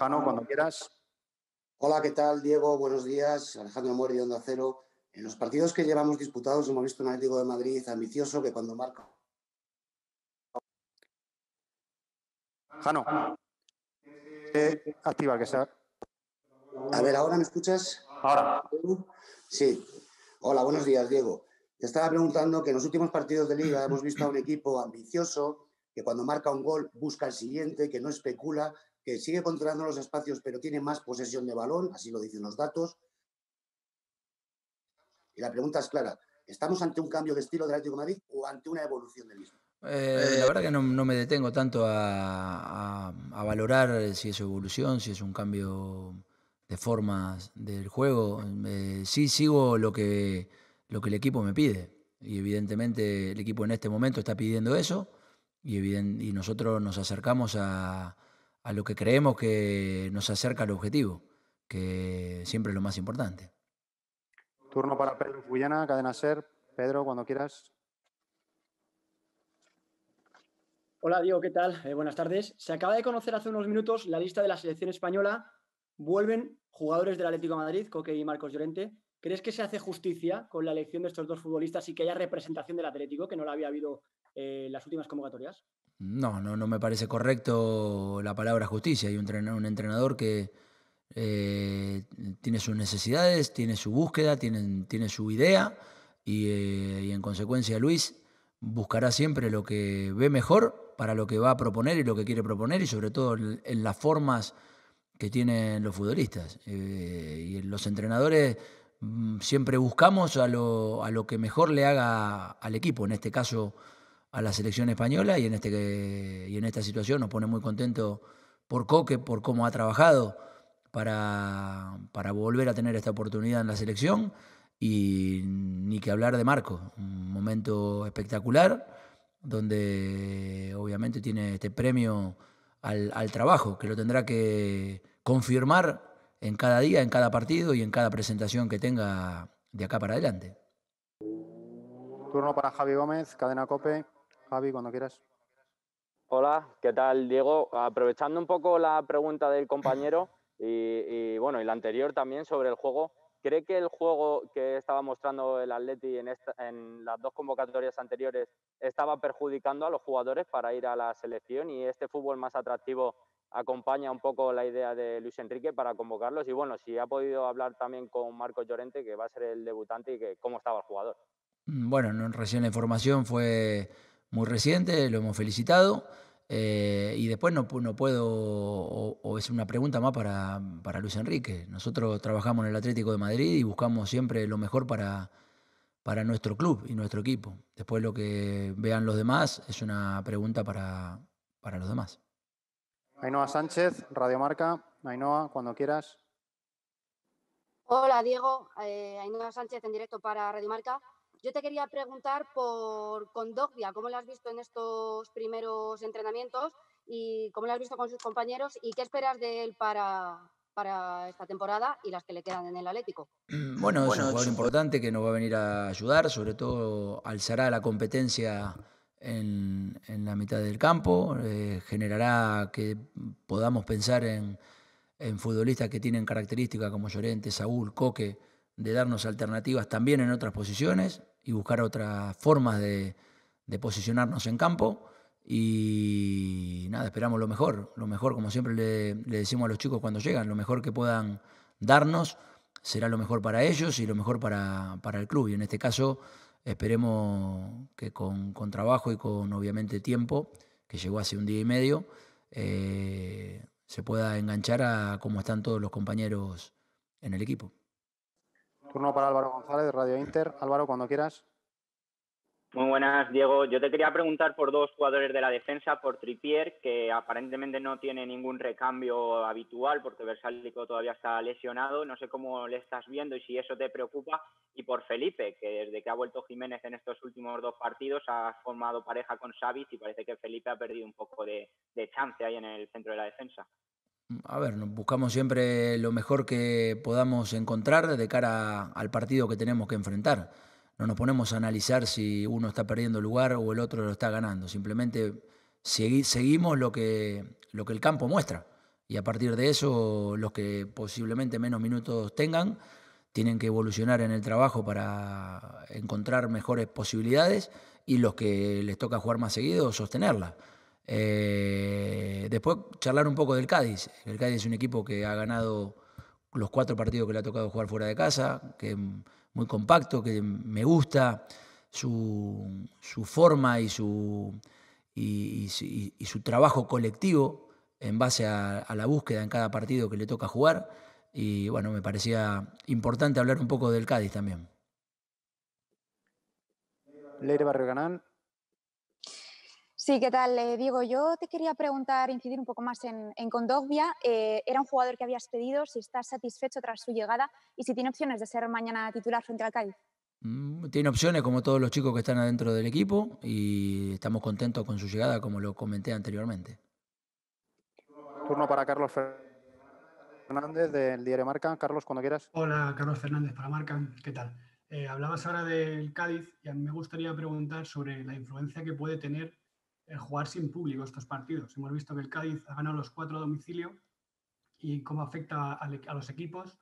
Jano, cuando quieras. Hola, ¿qué tal, Diego? Buenos días. Alejandro Muer de Onda Cero. En los partidos que llevamos disputados hemos visto un Atlético de Madrid ambicioso que cuando marca... Jano, eh, activa que sea. A ver, ¿ahora me escuchas? Ahora. Sí. Hola, buenos días, Diego. Te estaba preguntando que en los últimos partidos de liga hemos visto a un equipo ambicioso que cuando marca un gol busca el siguiente, que no especula que sigue controlando los espacios, pero tiene más posesión de balón, así lo dicen los datos. Y la pregunta es clara, ¿estamos ante un cambio de estilo del Atlético de Madrid o ante una evolución del mismo? Eh, la verdad que no, no me detengo tanto a, a, valorar si es evolución, si es un cambio de formas del juego. Eh, sí sigo lo que, lo que el equipo me pide. Y evidentemente el equipo en este momento está pidiendo eso. Y, y nosotros nos acercamos a, a lo que creemos que nos acerca al objetivo, que siempre es lo más importante. Turno para Pedro Guyana, cadena ser. Pedro, cuando quieras. Hola Diego, ¿qué tal? Eh, buenas tardes. Se acaba de conocer hace unos minutos la lista de la selección española. Vuelven jugadores del Atlético Madrid, Coque y Marcos Llorente. ¿Crees que se hace justicia con la elección de estos dos futbolistas y que haya representación del Atlético, que no la había habido eh, en las últimas convocatorias? No, no, no me parece correcto la palabra justicia. Hay un entrenador, un entrenador que eh, tiene sus necesidades, tiene su búsqueda, tiene, tiene su idea eh, y, en consecuencia Luis buscará siempre lo que ve mejor para lo que va a proponer y lo que quiere proponer y sobre todo en las formas que tienen los futbolistas. Eh, y los entrenadores mm, siempre buscamos a lo, a lo que mejor le haga al equipo, en este caso a la selección española y en, este, y en esta situación nos pone muy contento por Coque, por cómo ha trabajado para, para volver a tener esta oportunidad en la selección y ni que hablar de Marco, un momento espectacular donde obviamente tiene este premio al, al trabajo que lo tendrá que confirmar en cada día, en cada partido y en cada presentación que tenga de acá para adelante. Turno para Javi Gómez, cadena Cope. Javi, cuando quieras. Hola, ¿qué tal, Diego? Aprovechando un poco la pregunta del compañero y, bueno, y la anterior también sobre el juego, ¿cree que el juego que estaba mostrando el Atleti en, en las dos convocatorias anteriores estaba perjudicando a los jugadores para ir a la selección y este fútbol más atractivo acompaña un poco la idea de Luis Enrique para convocarlos? Y bueno, si ha podido hablar también con Marcos Llorente, que va a ser el debutante y que cómo estaba el jugador. Bueno, recién la información fue muy reciente, lo hemos felicitado. Eh, y después no, puedo, o, es una pregunta más para, Luis Enrique. Nosotros trabajamos en el Atlético de Madrid y buscamos siempre lo mejor para, para nuestro club y nuestro equipo. Después lo que vean los demás es una pregunta para, los demás. Ainhoa Sánchez, Radio Marca. Ainhoa, cuando quieras. Hola Diego, eh, Ainhoa Sánchez en directo para Radio Marca. Yo te quería preguntar por Condoglia, ¿cómo lo has visto en estos primeros entrenamientos y cómo lo has visto con sus compañeros y qué esperas de él para, para esta temporada y las que le quedan en el Atlético. Bueno, es un jugador importante que nos va a venir a ayudar, sobre todo alzará la competencia en, la mitad del campo, eh, generará que podamos pensar en, en, futbolistas que tienen características como Llorente, Saúl, Coque, de darnos alternativas también en otras posiciones y buscar otras formas de, posicionarnos en campo. Y nada, esperamos lo mejor, lo mejor, como siempre le, decimos a los chicos cuando llegan, lo mejor que puedan darnos será lo mejor para ellos y lo mejor para, para el club. Y en este caso esperemos que con, trabajo y con obviamente tiempo, que llegó hace un día y medio, eh, se pueda enganchar a cómo están todos los compañeros en el equipo. Turno para Álvaro González de Radio Inter. Álvaro, cuando quieras. Muy buenas, Diego. Yo te quería preguntar por dos jugadores de la defensa, por Tripier, que aparentemente no tiene ningún recambio habitual porque Versálico todavía está lesionado. No sé cómo le estás viendo y si eso te preocupa. Y por Felipe, que desde que ha vuelto Jiménez en estos últimos dos partidos ha formado pareja con Savic y parece que Felipe ha perdido un poco de, de chance ahí en el centro de la defensa a ver, buscamos siempre lo mejor que podamos encontrar de cara al partido que tenemos que enfrentar. No nos ponemos a analizar si uno está perdiendo lugar o el otro lo está ganando. Simplemente seguimos lo que, lo que el campo muestra. Y a partir de eso, los que posiblemente menos minutos tengan, tienen que evolucionar en el trabajo para encontrar mejores posibilidades y los que les toca jugar más seguido, sostenerla. Eh, después charlar un poco del Cádiz. El Cádiz es un equipo que ha ganado los cuatro partidos que le ha tocado jugar fuera de casa, que es muy compacto, que me gusta su, forma y su, trabajo colectivo en base a, la búsqueda en cada partido que le toca jugar. Y bueno, me parecía importante hablar un poco del Cádiz también. Leire Barrio Sí, ¿qué tal, eh, Diego? Yo te quería preguntar, incidir un poco más en, en Condovia. Eh, era un jugador que habías pedido, si estás satisfecho tras su llegada y si tiene opciones de ser mañana titular frente al Cádiz. Mm, tiene opciones como todos los chicos que están adentro del equipo y estamos contentos con su llegada, como lo comenté anteriormente. Turno para Carlos Fernández del Diario Marca. Carlos, cuando quieras. Hola, Carlos Fernández para Marca. ¿Qué tal? Eh, hablabas ahora del Cádiz y a mí me gustaría preguntar sobre la influencia que puede tener eh, jugar sin público estos partidos. Hemos visto que el Cádiz ha ganado los cuatro a domicilio y cómo afecta a, los equipos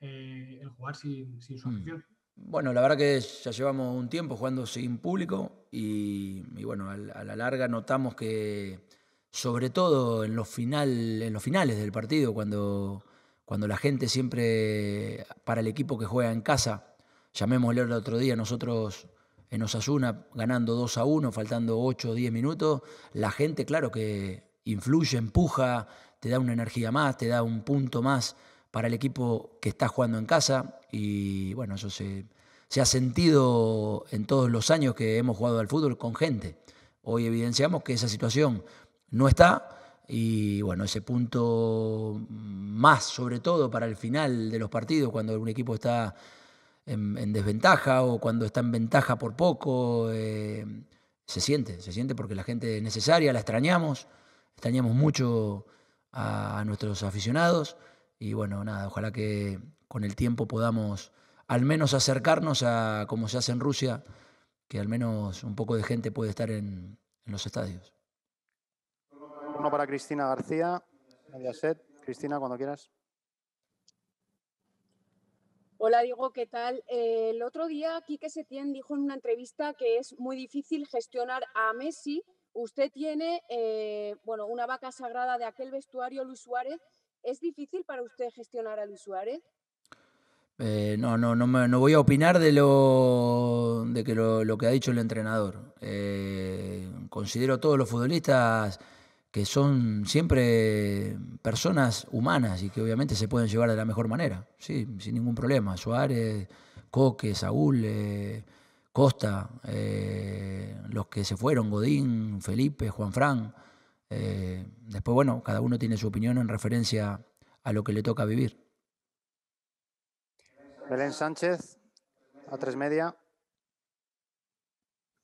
eh, el jugar sin, su hmm. afición. Bueno, la verdad que ya llevamos un tiempo jugando sin público y, bueno, a, la larga notamos que, sobre todo en los, final, en los finales del partido, cuando, cuando la gente siempre, para el equipo que juega en casa, llamémosle el otro día, nosotros en Osasuna ganando 2 a 1, faltando 8 o 10 minutos, la gente, claro que influye, empuja, te da una energía más, te da un punto más para el equipo que está jugando en casa y bueno, eso se, se ha sentido en todos los años que hemos jugado al fútbol con gente. Hoy evidenciamos que esa situación no está, y bueno, ese punto más, sobre todo para el final de los partidos, cuando un equipo está en, desventaja o cuando está en ventaja por poco. Eh, se siente, se siente porque la gente es necesaria, la extrañamos, extrañamos mucho a, nuestros aficionados y bueno, nada, ojalá que con el tiempo podamos al menos acercarnos a como se hace en Rusia, que al menos un poco de gente puede estar en, los estadios. Uno para Cristina García, Cristina, cuando quieras. Hola Diego, ¿qué tal? Eh, el otro día Quique Setién dijo en una entrevista que es muy difícil gestionar a Messi. Usted tiene eh, bueno, una vaca sagrada de aquel vestuario, Luis Suárez. ¿Es difícil para usted gestionar a Luis Suárez? Eh, no, no, no, me, no, voy a opinar de lo, de que lo, lo que ha dicho el entrenador. considero todos los futbolistas que son siempre personas humanas y que obviamente se pueden llevar de la mejor manera, sí, sin ningún problema. Suárez, Coque, Saúl, eh, Costa, eh, los que se fueron, Godín, Felipe, Juan Fran. Eh, después, bueno, cada uno tiene su opinión en referencia a lo que le toca vivir. Belén Sánchez, a tres media.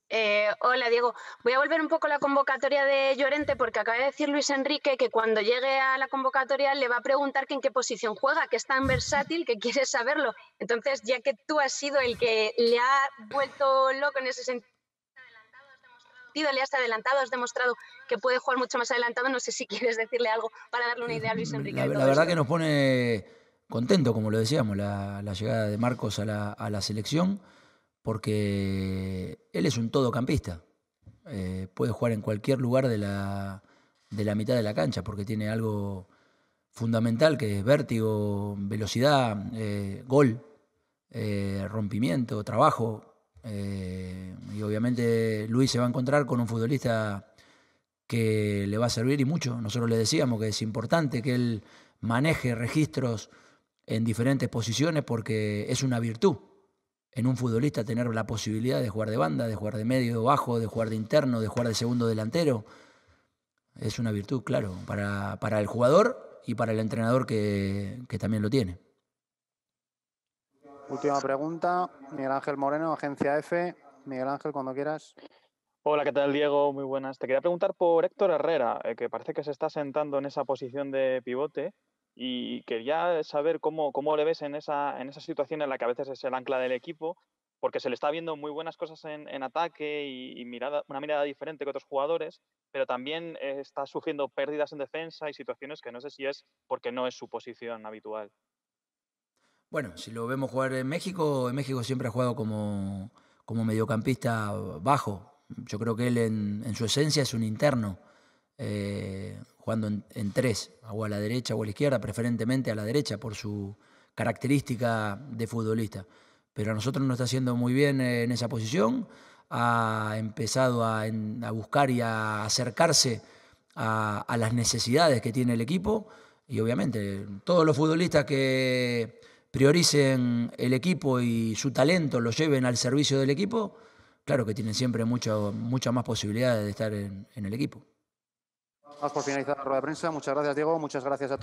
Eh, hola Diego, voy a volver un poco a la convocatoria de Llorente porque acaba de decir Luis Enrique que cuando llegue a la convocatoria le va a preguntar que en qué posición juega, que es tan versátil que quiere saberlo. Entonces, ya que tú has sido el que le ha vuelto loco en ese sentido, le has adelantado, has demostrado que puede jugar mucho más adelantado, no sé si quieres decirle algo para darle una idea a Luis Enrique. La, verdad que nos pone contento, como lo decíamos, la, llegada de Marcos a la selección porque él es un todocampista. Eh, puede jugar en cualquier lugar de la, mitad de la cancha porque tiene algo fundamental que es vértigo, velocidad, eh, gol, eh, rompimiento, trabajo. y obviamente Luis se va a encontrar con un futbolista que le va a servir y mucho. Nosotros le decíamos que es importante que él maneje registros en diferentes posiciones porque es una virtud en un futbolista tener la posibilidad de jugar de banda, de jugar de medio o bajo, de jugar de interno, de jugar de segundo delantero. Es una virtud, claro, para, el jugador y para el entrenador que, que también lo tiene. Última pregunta, Miguel Ángel Moreno, Agencia F. Miguel Ángel, cuando quieras. Hola, ¿qué tal, Diego? Muy buenas. Te quería preguntar por Héctor Herrera, eh, que parece que se está sentando en esa posición de pivote y quería saber cómo, le ves en esa, en situación en la que a veces es el ancla del equipo, porque se le está viendo muy buenas cosas en, ataque y, mirada, una mirada diferente que otros jugadores, pero también eh, está sufriendo pérdidas en defensa y situaciones que no sé si es porque no es su posición habitual. Bueno, si lo vemos jugar en México, en México siempre ha jugado como, como mediocampista bajo. Yo creo que él en su esencia es un interno. Eh, jugando en, tres, o a la derecha o a la izquierda, preferentemente a la derecha por su característica de futbolista. Pero a nosotros nos está haciendo muy bien eh, en esa posición, ha empezado a, buscar y a acercarse a, las necesidades que tiene el equipo y obviamente todos los futbolistas que prioricen el equipo y su talento lo lleven al servicio del equipo, claro que tienen siempre muchas más posibilidades de estar en el equipo. Vamos por finalizar la rueda de prensa. Muchas gracias, Diego. Muchas gracias a todos.